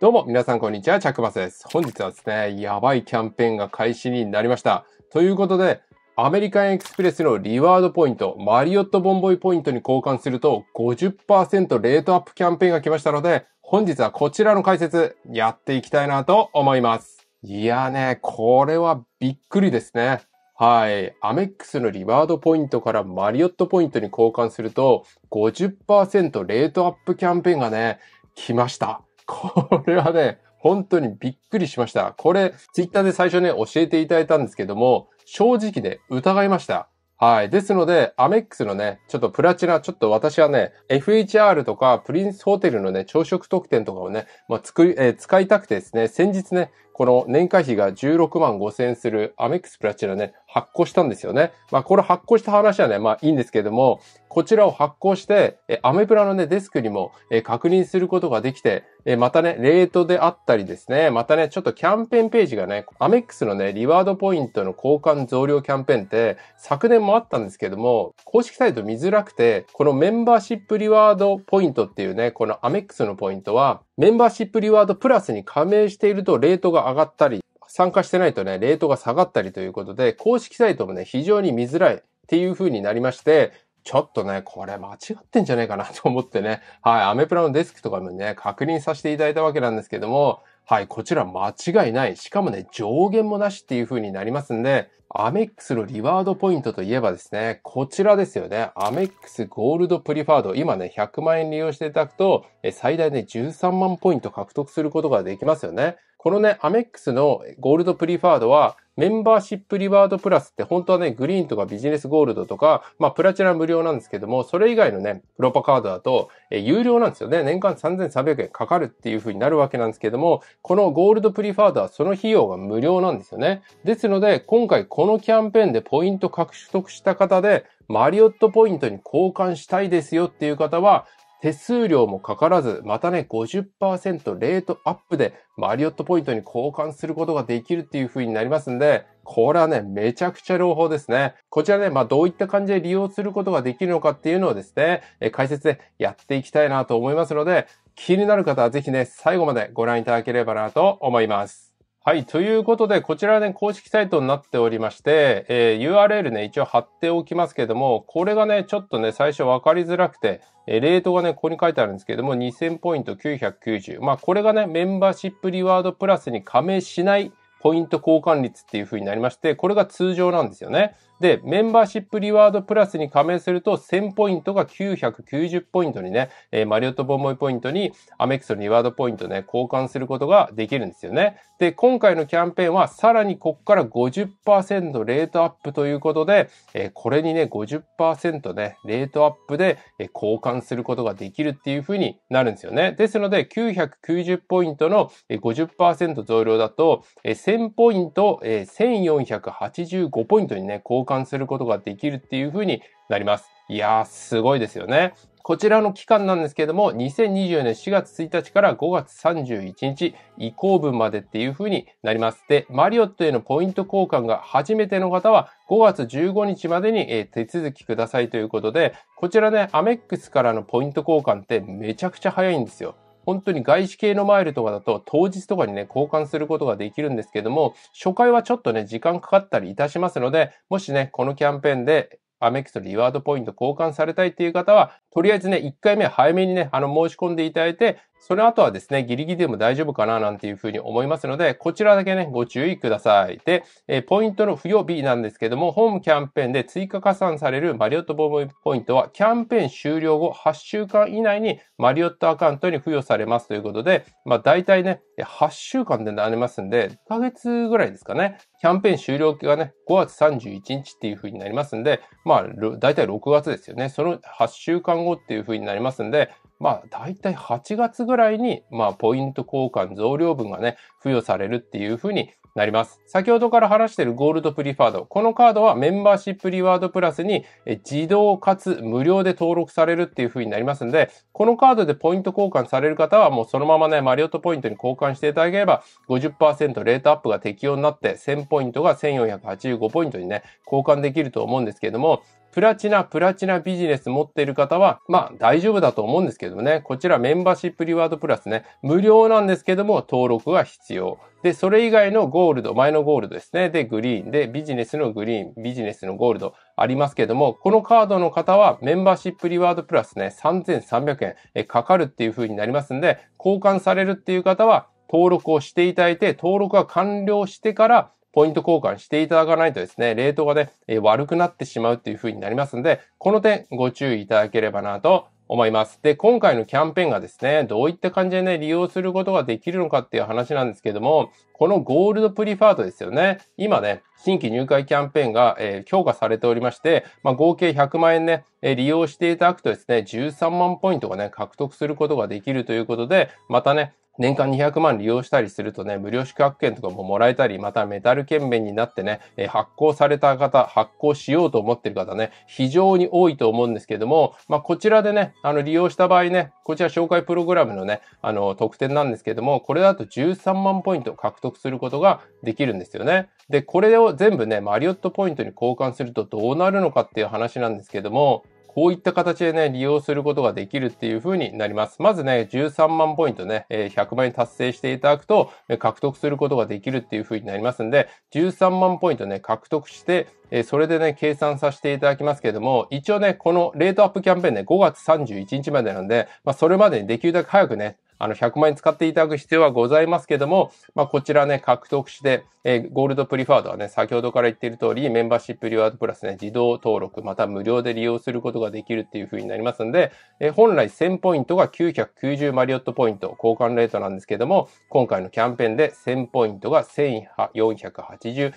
どうも、皆さんこんにちは、チャックバスです。本日はですね、やばいキャンペーンが開始になりました。ということで、アメリカンエクスプレスのリワードポイント、マリオットボンボイポイントに交換すると50%レートアップキャンペーンが来ましたので、本日はこちらの解説やっていきたいなと思います。いやね、これはびっくりですね。はい。アメックスのリワードポイントからマリオットポイントに交換すると50%レートアップキャンペーンがね、来ました。これはね、本当にびっくりしました。これ、ツイッターで最初ね、教えていただいたんですけども、正直ね、疑いました。はい。ですので、アメックスのね、ちょっとプラチナ、ちょっと私はね、FHR とかプリンスホテルのね、朝食特典とかをね、まあ、作り、えー、使いたくてですね、先日ね、この年会費が16万5 0円するアメックスプラチナね、発行したんですよね。まあ、これ発行した話はね、まあいいんですけども、こちらを発行して、えアメプラのね、デスクにも、え確認することができて、えまたね、レートであったりですね、またね、ちょっとキャンペーンページがね、アメックスのね、リワードポイントの交換増量キャンペーンって、昨年もあったんですけども、公式サイト見づらくて、このメンバーシップリワードポイントっていうね、このアメックスのポイントは、メンバーシップリワードプラスに加盟しているとレートが上がったり、参加してないとね、レートが下がったりということで、公式サイトもね、非常に見づらいっていう風になりまして、ちょっとね、これ間違ってんじゃないかなと思ってね、はい、アメプラのデスクとかもね、確認させていただいたわけなんですけども、はい、こちら間違いない。しかもね、上限もなしっていう風になりますんで、アメックスのリワードポイントといえばですね、こちらですよね。アメックスゴールドプリファード。今ね、100万円利用していただくと、最大で13万ポイント獲得することができますよね。このね、アメックスのゴールドプリファードは、メンバーシップリワードプラスって本当はね、グリーンとかビジネスゴールドとか、まあプラチナ無料なんですけども、それ以外のね、プロパカードだと、え有料なんですよね。年間3300円かかるっていう風になるわけなんですけども、このゴールドプリファードはその費用が無料なんですよね。ですので、今回このキャンペーンでポイント獲得した方で、マリオットポイントに交換したいですよっていう方は、手数料もかからず、またね、50%レートアップでマリオットポイントに交換することができるっていう風になりますんで、これはね、めちゃくちゃ朗報ですね。こちらね、まあどういった感じで利用することができるのかっていうのをですね、解説でやっていきたいなと思いますので、気になる方はぜひね、最後までご覧いただければなと思います。はい。ということで、こちらね、公式サイトになっておりまして、えー、URL ね、一応貼っておきますけども、これがね、ちょっとね、最初分かりづらくて、えー、レートがね、ここに書いてあるんですけども、2000ポイント990。まあ、これがね、メンバーシップリワードプラスに加盟しないポイント交換率っていう風になりまして、これが通常なんですよね。で、メンバーシップリワードプラスに加盟すると、1000ポイントが990ポイントにね、えー、マリオットボンボイポイントにアメックスのリワードポイントね、交換することができるんですよね。で、今回のキャンペーンは、さらにここから50%レートアップということで、えー、これにね、50%ね、レートアップで、えー、交換することができるっていう風になるんですよね。ですので、990ポイントの50%増量だと、1000ポイント、1485ポイントにね、交換換することができるっていう風になります。いやー、すごいですよね。こちらの期間なんですけども、2024年4月1日から5月31日移行分までっていう風になります。で、マリオットへのポイント交換が初めての方は5月15日までに、え手続きくださいということで、こちらね、アメックスからのポイント交換ってめちゃくちゃ早いんですよ。本当に外資系のマイルとかだと当日とかにね、交換することができるんですけども、初回はちょっとね、時間かかったりいたしますので、もしね、このキャンペーンでアメックスとリワードポイント交換されたいっていう方は、とりあえずね、1回目早めにね、あの、申し込んでいただいて、その後はですね、ギリギリでも大丈夫かななんていうふうに思いますので、こちらだけね、ご注意ください。で、えポイントの付与日なんですけども、ホームキャンペーンで追加加算されるマリオットボームポイントは、キャンペーン終了後8週間以内にマリオットアカウントに付与されますということで、まあ大体ね、8週間でなりますんで、1ヶ月ぐらいですかね。キャンペーン終了期がね、5月31日っていうふうになりますんで、まあ、だいたい6月ですよね。その8週間後っていうふうになりますんで、まあ、大体8月ぐらいに、まあ、ポイント交換増量分がね、付与されるっていうふうになります。先ほどから話しているゴールドプリファード。このカードはメンバーシップリワードプラスに自動かつ無料で登録されるっていう風になりますので、このカードでポイント交換される方はもうそのままね、マリオットポイントに交換していただければ50%レートアップが適用になって1000ポイントが1485ポイントにね、交換できると思うんですけれども、プラチナ、プラチナビジネス持っている方は、まあ大丈夫だと思うんですけどもね、こちらメンバーシップリワードプラスね、無料なんですけども登録が必要。で、それ以外のゴールド、前のゴールドですね。で、グリーン。で、ビジネスのグリーン、ビジネスのゴールドありますけども、このカードの方はメンバーシップリワードプラスね、3300円かかるっていう風になりますんで、交換されるっていう方は登録をしていただいて、登録が完了してからポイント交換していただかないとですね、レートがね、え悪くなってしまうっていう風になりますんで、この点ご注意いただければなと思います。で、今回のキャンペーンがですね、どういった感じでね、利用することができるのかっていう話なんですけども、このゴールドプリファートですよね。今ね、新規入会キャンペーンが、えー、強化されておりまして、まあ、合計100万円ね、えー、利用していただくとですね、13万ポイントがね、獲得することができるということで、またね、年間200万利用したりするとね、無料宿泊券とかももらえたり、またメタル券面になってね、発行された方、発行しようと思ってる方ね、非常に多いと思うんですけども、まあ、こちらでね、あの、利用した場合ね、こちら紹介プログラムのね、あの、特典なんですけども、これだと13万ポイント獲得することができるんですよね。で、これを全部ね、マリオットポイントに交換するとどうなるのかっていう話なんですけども、こういった形でね、利用することができるっていう風になります。まずね、13万ポイントね、100万円達成していただくと、獲得することができるっていう風になりますんで、13万ポイントね、獲得して、えそれでね、計算させていただきますけれども、一応ね、このレートアップキャンペーンね、5月31日までなんで、まあ、それまでにできるだけ早くね、あの、100万円使っていただく必要はございますけども、まあ、こちらね、獲得して、えー、ゴールドプリファードはね、先ほどから言っている通り、メンバーシップリワードプラスね、自動登録、また無料で利用することができるっていう風になりますんで、えー、本来1000ポイントが990マリオットポイント、交換レートなんですけども、今回のキャンペーンで1000ポイントが1485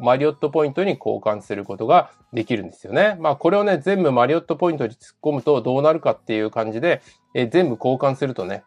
マリオットポイントに交換することができるんですよね。まあ、これをね、全部マリオットポイントに突っ込むとどうなるかっていう感じで、えー、全部交換するとね、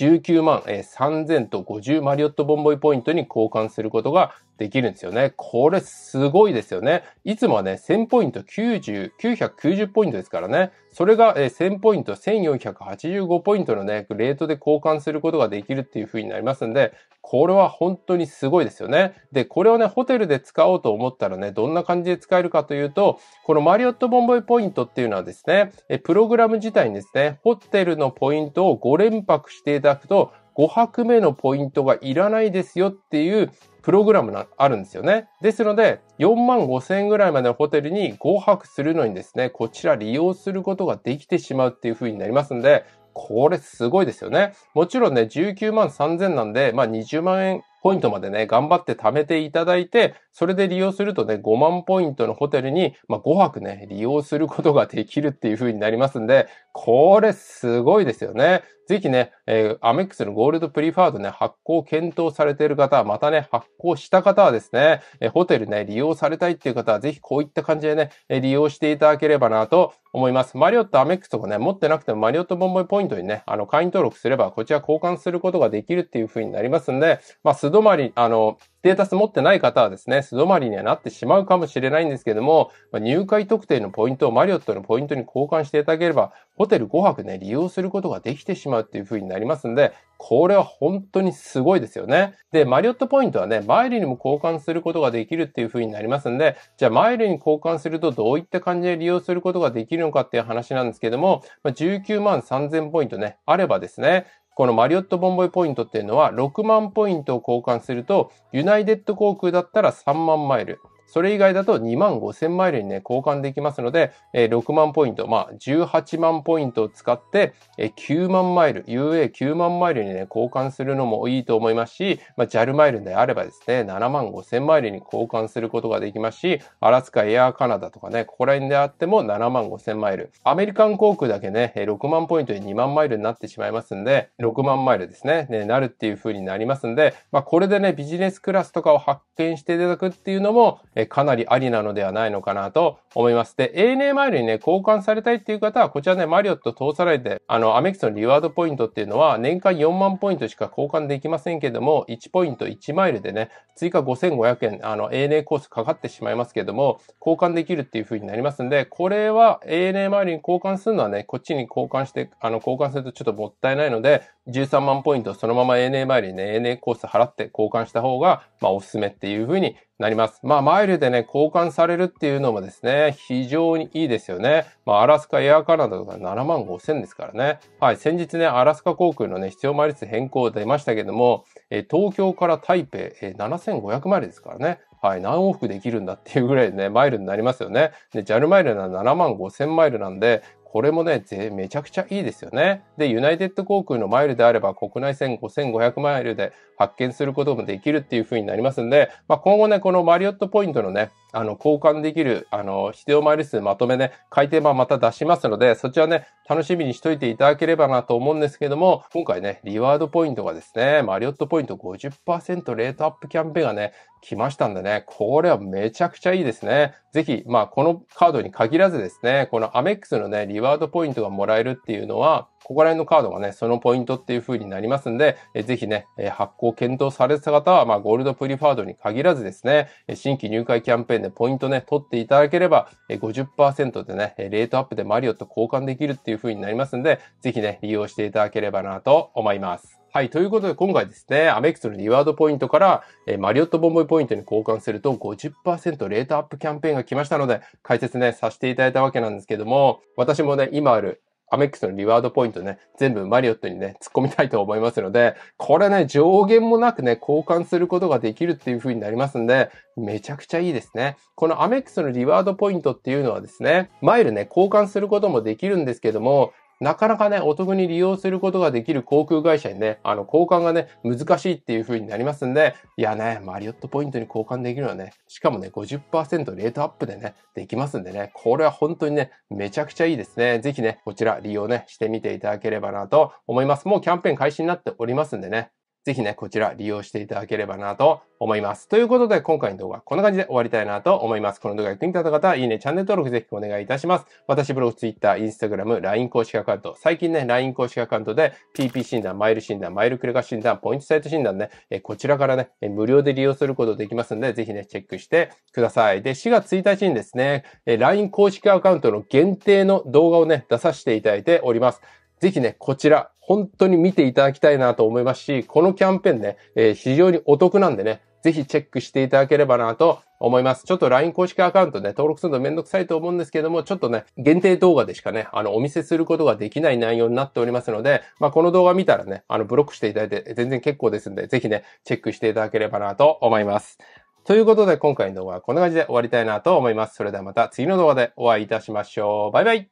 19万、えー、3000と50マリオットボンボイポイントに交換することができるんですよね。これすごいですよね。いつもはね、1000ポイント90、990ポイントですからね。それがえ1000ポイント、1485ポイントのね、レートで交換することができるっていう風になりますんで、これは本当にすごいですよね。で、これをね、ホテルで使おうと思ったらね、どんな感じで使えるかというと、このマリオットボンボイポイントっていうのはですね、プログラム自体にですね、ホテルのポイントを5連泊していただくと、5泊目のポイントがいらないですよっていうプログラムがあるんですよね。ですので、4万5千円ぐらいまでのホテルに5泊するのにですね、こちら利用することができてしまうっていう風になりますんで、これすごいですよね。もちろんね、19万3000なんで、まあ20万円ポイントまでね、頑張って貯めていただいて、それで利用するとね、5万ポイントのホテルに、まあ、5泊ね、利用することができるっていう風になりますんで、これすごいですよね。ぜひね、えー、アメックスのゴールドプリファードね、発行検討されている方、またね、発行した方はですね、えー、ホテルね、利用されたいっていう方は、ぜひこういった感じでね、えー、利用していただければなと思います。マリオットアメックスとかね、持ってなくてもマリオットボンボイポイントにね、あの、会員登録すれば、こちら交換することができるっていう風になりますんで、まあ、素まり、あの、データス持ってない方はですね、素泊まりにはなってしまうかもしれないんですけども、入会特定のポイントをマリオットのポイントに交換していただければ、ホテル5泊ね、利用することができてしまうっていう風になりますんで、これは本当にすごいですよね。で、マリオットポイントはね、マイルにも交換することができるっていう風になりますんで、じゃあマイルに交換するとどういった感じで利用することができるのかっていう話なんですけども、19万3000ポイントね、あればですね、このマリオットボンボイポイントっていうのは6万ポイントを交換すると、ユナイテッド航空だったら3万マイル。それ以外だと2万5000マイルにね、交換できますので、えー、6万ポイント、まあ、18万ポイントを使って、えー、9万マイル、UA9 万マイルにね、交換するのもいいと思いますし、まあ、JAL マイルであればですね、7万5000マイルに交換することができますし、アラスカエアーカナダとかね、ここら辺であっても7万5000マイル。アメリカン航空だけね、6万ポイントで2万マイルになってしまいますんで、6万マイルですね、ねなるっていう風になりますんで、まあ、これでね、ビジネスクラスとかを発見していただくっていうのも、えかなりありなのではないのかなと思います。で、ANA マイルにね、交換されたいっていう方は、こちらね、マリオット通さないで、あの、アメックスのリワードポイントっていうのは、年間4万ポイントしか交換できませんけども、1ポイント1マイルでね、追加5500円、あの、ANA コースかかってしまいますけども、交換できるっていう風になりますんで、これは ANA マイルに交換するのはね、こっちに交換して、あの、交換するとちょっともったいないので、13万ポイントそのまま ANA マイルにね、ANA コース払って交換した方が、まあおすすめっていうふうになります。まあマイルでね、交換されるっていうのもですね、非常にいいですよね。まあアラスカエアカナダとか7万5千ですからね。はい、先日ね、アラスカ航空のね、必要マイル数変更出ましたけども、え東京から台北、え7500マイルですからね。はい、何往復できるんだっていうぐらいね、マイルになりますよね。で、JAL マイルなら7万5千マイルなんで、これもね、めちゃくちゃいいですよね。で、ユナイテッド航空のマイルであれば、国内線5500マイルで発見することもできるっていう風になりますんで、まあ、今後ね、このマリオットポイントのね、あの、交換できる、あの、必要マイル数まとめね、改訂版また出しますので、そちらね、楽しみにしといていただければなと思うんですけども、今回ね、リワードポイントがですね、マリオットポイント50%レートアップキャンペーンがね、来ましたんでね、これはめちゃくちゃいいですね。ぜひ、まあ、このカードに限らずですね、このアメックスのね、リワードポイントがもらえるっていうのは、ここら辺のカードがね、そのポイントっていう風になりますんで、えー、ぜひね、え発行検討されてた方は、まあ、ゴールドプリファードに限らずですね、新規入会キャンペーンでポイントね、取っていただければ、え50%でね、レートアップでマリオと交換できるっていう風になりますんで、ぜひね、利用していただければなと思います。はい。ということで、今回ですね、アメックスのリワードポイントから、えー、マリオットボンボイポイントに交換すると50%レートアップキャンペーンが来ましたので、解説ね、させていただいたわけなんですけども、私もね、今あるアメックスのリワードポイントね、全部マリオットにね、突っ込みたいと思いますので、これね、上限もなくね、交換することができるっていう風になりますんで、めちゃくちゃいいですね。このアメックスのリワードポイントっていうのはですね、マイルね、交換することもできるんですけども、なかなかね、お得に利用することができる航空会社にね、あの、交換がね、難しいっていう風になりますんで、いやね、マリオットポイントに交換できるのはね、しかもね、50%レートアップでね、できますんでね、これは本当にね、めちゃくちゃいいですね。ぜひね、こちら利用ね、してみていただければなと思います。もうキャンペーン開始になっておりますんでね、ぜひね、こちら利用していただければなと思います。ということで、今回の動画はこんな感じで終わりたいなと思います。この動画が気に入った方は、いいね、チャンネル登録ぜひお願いいたします。私ブログ、ツイッター、インスタグラム、LINE 公式アカウント、最近ね、LINE 公式アカウントで PP 診断、マイル診断、マイルクレカ診断、ポイントサイト診断ね、えこちらからね、無料で利用することできますんで、ぜひね、チェックしてください。で、4月1日にですね、LINE 公式アカウントの限定の動画をね、出させていただいております。ぜひね、こちら、本当に見ていただきたいなと思いますし、このキャンペーンね、えー、非常にお得なんでね、ぜひチェックしていただければなと思います。ちょっと LINE 公式アカウントね、登録するのめんどくさいと思うんですけども、ちょっとね、限定動画でしかね、あの、お見せすることができない内容になっておりますので、まあ、この動画見たらね、あの、ブロックしていただいて全然結構ですんで、ぜひね、チェックしていただければなと思います。ということで、今回の動画はこんな感じで終わりたいなと思います。それではまた次の動画でお会いいたしましょう。バイバイ